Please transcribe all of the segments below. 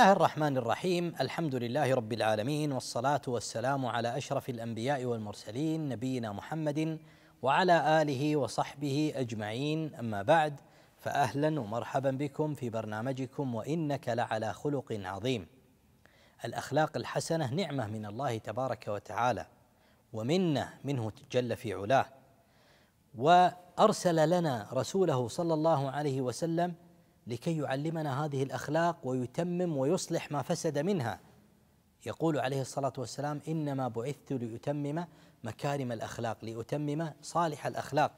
الله الرحمن الرحيم الحمد لله رب العالمين والصلاه والسلام على اشرف الانبياء والمرسلين نبينا محمد وعلى اله وصحبه اجمعين اما بعد فاهلا ومرحبا بكم في برنامجكم وانك لعلى خلق عظيم الاخلاق الحسنه نعمه من الله تبارك وتعالى ومنه منه جل في علاه وارسل لنا رسوله صلى الله عليه وسلم لكي يعلمنا هذه الاخلاق ويتمم ويصلح ما فسد منها يقول عليه الصلاه والسلام انما بعثت لاتمم مكارم الاخلاق لاتمم صالح الاخلاق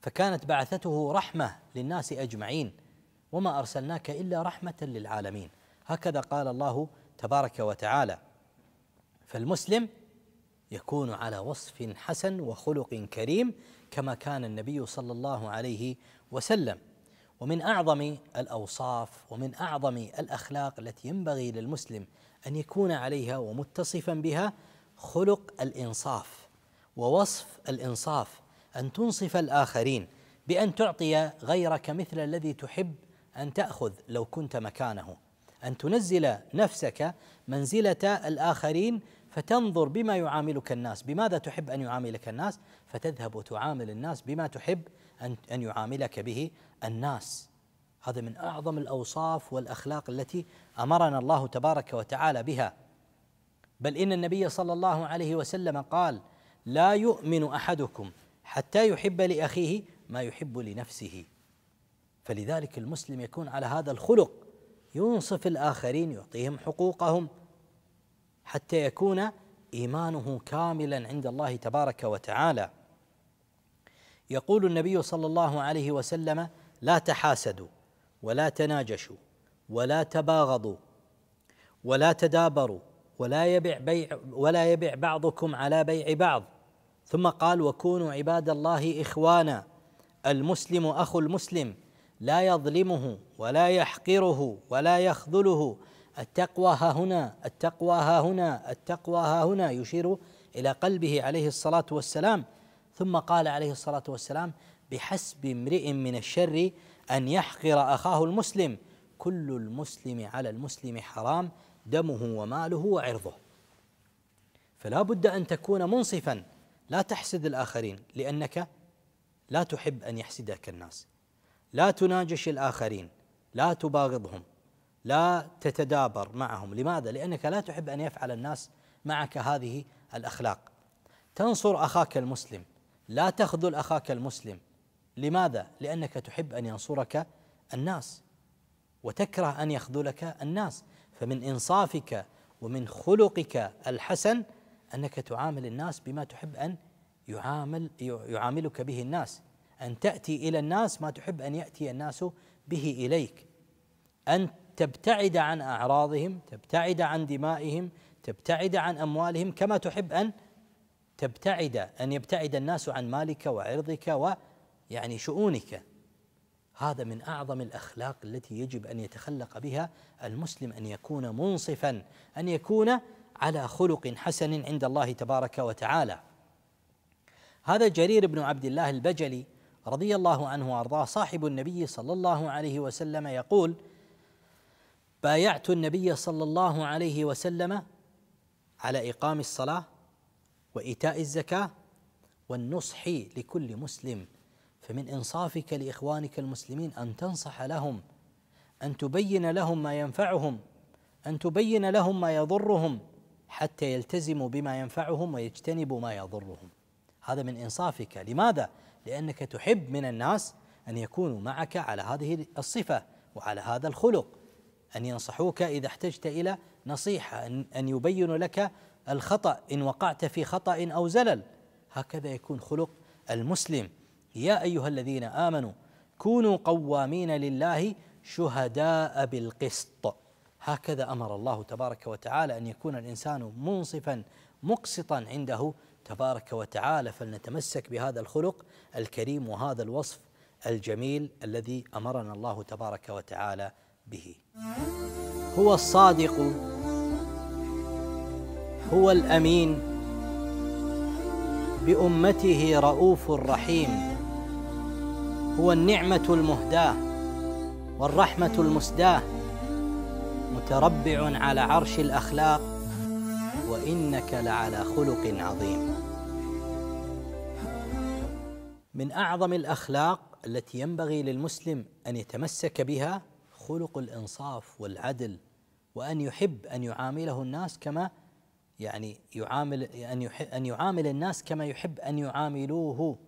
فكانت بعثته رحمه للناس اجمعين وما ارسلناك الا رحمه للعالمين هكذا قال الله تبارك وتعالى فالمسلم يكون على وصف حسن وخلق كريم كما كان النبي صلى الله عليه وسلم ومن اعظم الاوصاف ومن اعظم الاخلاق التي ينبغي للمسلم ان يكون عليها ومتصفا بها خلق الانصاف ووصف الانصاف ان تنصف الاخرين بان تعطي غيرك مثل الذي تحب ان تاخذ لو كنت مكانه ان تنزل نفسك منزله الاخرين فتنظر بما يعاملك الناس بماذا تحب ان يعاملك الناس فتذهب وتعامل الناس بما تحب أن, أن يعاملك به الناس هذا من أعظم الأوصاف والأخلاق التي أمرنا الله تبارك وتعالى بها بل إن النبي صلى الله عليه وسلم قال لا يؤمن أحدكم حتى يحب لأخيه ما يحب لنفسه فلذلك المسلم يكون على هذا الخلق ينصف الآخرين يعطيهم حقوقهم حتى يكون إيمانه كاملا عند الله تبارك وتعالى يقول النبي صلى الله عليه وسلم لا تحاسدوا ولا تناجشوا ولا تباغضوا ولا تدابروا ولا يبع بيع ولا يبع بعضكم على بيع بعض ثم قال وكونوا عباد الله اخوانا المسلم اخو المسلم لا يظلمه ولا يحقره ولا يخذله التقوى ها هنا التقوى ها هنا التقوى ها هنا يشير الى قلبه عليه الصلاه والسلام ثم قال عليه الصلاة والسلام بحسب امرئ من الشر أن يحقر أخاه المسلم كل المسلم على المسلم حرام دمه وماله وعرضه فلا بد أن تكون منصفا لا تحسد الآخرين لأنك لا تحب أن يحسدك الناس لا تناجش الآخرين لا تباغضهم لا تتدابر معهم لماذا؟ لأنك لا تحب أن يفعل الناس معك هذه الأخلاق تنصر أخاك المسلم لا تخذل اخاك المسلم لماذا؟ لانك تحب ان ينصرك الناس وتكره ان يخذلك الناس فمن انصافك ومن خلقك الحسن انك تعامل الناس بما تحب ان يعامل يعاملك به الناس ان تاتي الى الناس ما تحب ان ياتي الناس به اليك ان تبتعد عن اعراضهم تبتعد عن دمائهم تبتعد عن اموالهم كما تحب ان تبتعد أن يبتعد الناس عن مالك وعرضك ويعني شؤونك هذا من أعظم الأخلاق التي يجب أن يتخلق بها المسلم أن يكون منصفا أن يكون على خلق حسن عند الله تبارك وتعالى هذا جرير بن عبد الله البجلي رضي الله عنه وارضاه صاحب النبي صلى الله عليه وسلم يقول بايعت النبي صلى الله عليه وسلم على اقام الصلاه وإيتاء الزكاة والنصح لكل مسلم فمن إنصافك لإخوانك المسلمين أن تنصح لهم أن تبين لهم ما ينفعهم أن تبين لهم ما يضرهم حتى يلتزموا بما ينفعهم ويجتنبوا ما يضرهم هذا من إنصافك لماذا؟ لأنك تحب من الناس أن يكونوا معك على هذه الصفة وعلى هذا الخلق أن ينصحوك إذا احتجت إلى نصيحة أن يبينوا لك الخطأ إن وقعت في خطأ أو زلل هكذا يكون خلق المسلم يا أيها الذين آمنوا كونوا قوامين لله شهداء بالقسط هكذا امر الله تبارك وتعالى ان يكون الانسان منصفا مقسطا عنده تبارك وتعالى فلنتمسك بهذا الخلق الكريم وهذا الوصف الجميل الذي امرنا الله تبارك وتعالى به هو الصادق هو الامين بامته رؤوف رحيم هو النعمه المهداه والرحمه المسداه متربع على عرش الاخلاق وانك لعلى خلق عظيم من اعظم الاخلاق التي ينبغي للمسلم ان يتمسك بها خلق الانصاف والعدل وان يحب ان يعامله الناس كما يعني يعامل أن, أن يعامل الناس كما يحب أن يعاملوه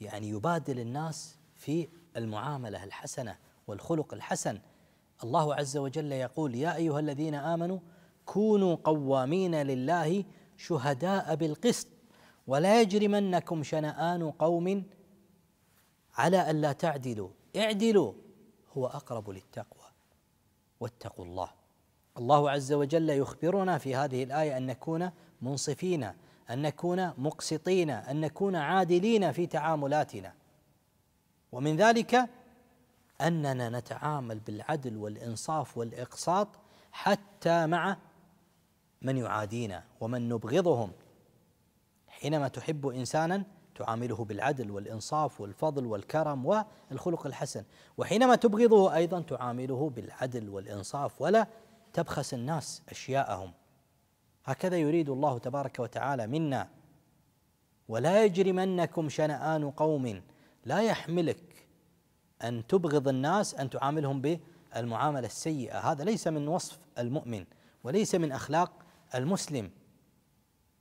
يعني يبادل الناس في المعاملة الحسنة والخلق الحسن الله عز وجل يقول يا أيها الذين آمنوا كونوا قوامين لله شهداء بالقسط ولا يجرمنكم شنآن قوم على ألا تعدلوا اعدلوا هو أقرب للتقوى واتقوا الله الله عز وجل يخبرنا في هذه الآية أن نكون منصفين أن نكون مقسطين أن نكون عادلين في تعاملاتنا ومن ذلك أننا نتعامل بالعدل والإنصاف والإقساط حتى مع من يعادينا ومن نبغضهم حينما تحب إنسانا تعامله بالعدل والإنصاف والفضل والكرم والخلق الحسن وحينما تبغضه أيضا تعامله بالعدل والإنصاف ولا تبخس الناس أشياءهم هكذا يريد الله تبارك وتعالى منا ولا يجرمنكم شنآن قوم لا يحملك أن تبغض الناس أن تعاملهم بالمعاملة السيئة هذا ليس من وصف المؤمن وليس من أخلاق المسلم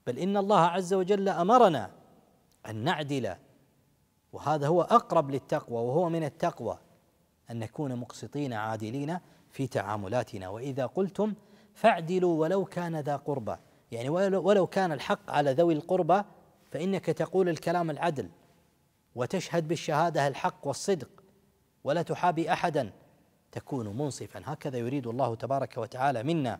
بل إن الله عز وجل أمرنا أن نعدل وهذا هو أقرب للتقوى وهو من التقوى أن نكون مقسطين عادلين في تعاملاتنا وإذا قلتم فاعدلوا ولو كان ذا قربى يعني ولو كان الحق على ذوي القربى فإنك تقول الكلام العدل وتشهد بالشهادة الحق والصدق ولا تحابي أحدا تكون منصفا هكذا يريد الله تبارك وتعالى منا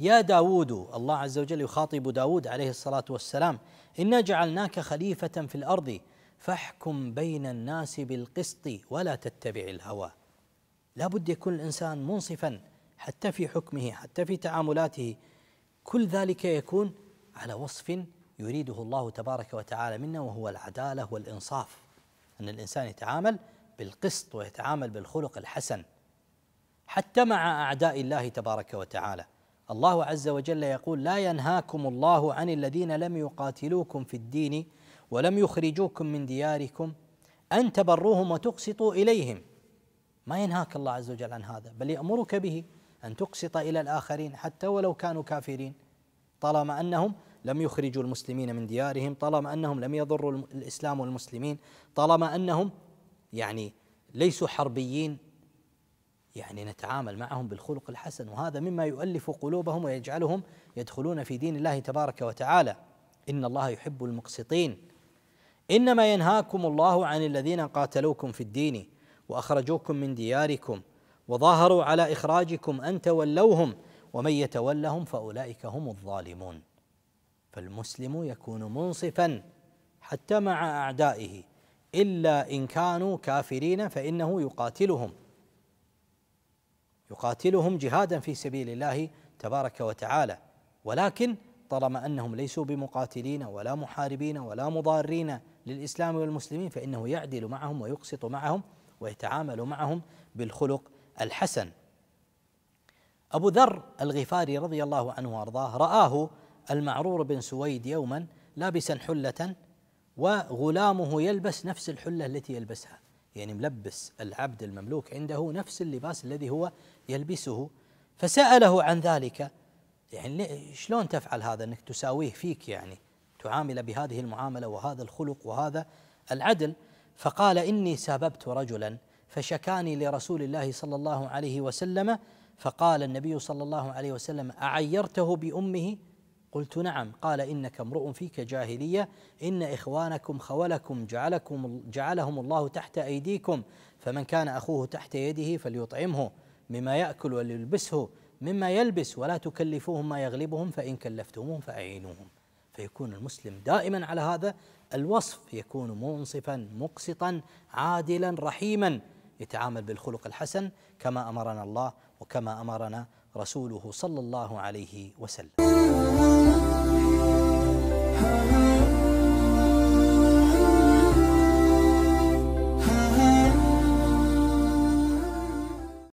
يا داود الله عز وجل يخاطب داود عليه الصلاة والسلام إنا جعلناك خليفة في الأرض فاحكم بين الناس بالقسط ولا تتبع الهوى لا بد يكون الإنسان منصفا حتى في حكمه حتى في تعاملاته كل ذلك يكون على وصف يريده الله تبارك وتعالى منا وهو العدالة والإنصاف أن الإنسان يتعامل بالقسط ويتعامل بالخلق الحسن حتى مع أعداء الله تبارك وتعالى الله عز وجل يقول لا ينهاكم الله عن الذين لم يقاتلوكم في الدين ولم يخرجوكم من دياركم أن تبروهم وتقسطوا إليهم ما ينهاك الله عز وجل عن هذا بل يأمرك به أن تقسط إلى الآخرين حتى ولو كانوا كافرين طالما أنهم لم يخرجوا المسلمين من ديارهم طالما أنهم لم يضروا الإسلام والمسلمين طالما أنهم يعني ليسوا حربيين يعني نتعامل معهم بالخلق الحسن وهذا مما يؤلف قلوبهم ويجعلهم يدخلون في دين الله تبارك وتعالى إن الله يحب المقسطين إنما ينهاكم الله عن الذين قاتلوكم في الدين واخرجوكم من دياركم وظاهروا على اخراجكم ان تولوهم ومن يتولهم فاولئك هم الظالمون فالمسلم يكون منصفا حتى مع اعدائه الا ان كانوا كافرين فانه يقاتلهم يقاتلهم جهادا في سبيل الله تبارك وتعالى ولكن طالما انهم ليسوا بمقاتلين ولا محاربين ولا مضارين للاسلام والمسلمين فانه يعدل معهم ويقسط معهم ويتعامل معهم بالخلق الحسن أبو ذر الغفاري رضي الله عنه وأرضاه رآه المعرور بن سويد يوما لابسا حلة وغلامه يلبس نفس الحلة التي يلبسها يعني ملبس العبد المملوك عنده نفس اللباس الذي هو يلبسه فسأله عن ذلك يعني شلون تفعل هذا انك تساويه فيك يعني تعامل بهذه المعامله وهذا الخلق وهذا العدل فقال إني ساببت رجلا فشكاني لرسول الله صلى الله عليه وسلم فقال النبي صلى الله عليه وسلم أعيرته بأمه قلت نعم قال إنك امرؤ فيك جاهلية إن إخوانكم خولكم جعلكم جعلهم الله تحت أيديكم فمن كان أخوه تحت يده فليطعمه مما يأكل وليلبسه مما يلبس ولا تكلفوهم ما يغلبهم فإن كلفتموهم فأعينوهم فيكون المسلم دائما على هذا الوصف يكون منصفا مقسطا عادلا رحيما يتعامل بالخلق الحسن كما امرنا الله وكما امرنا رسوله صلى الله عليه وسلم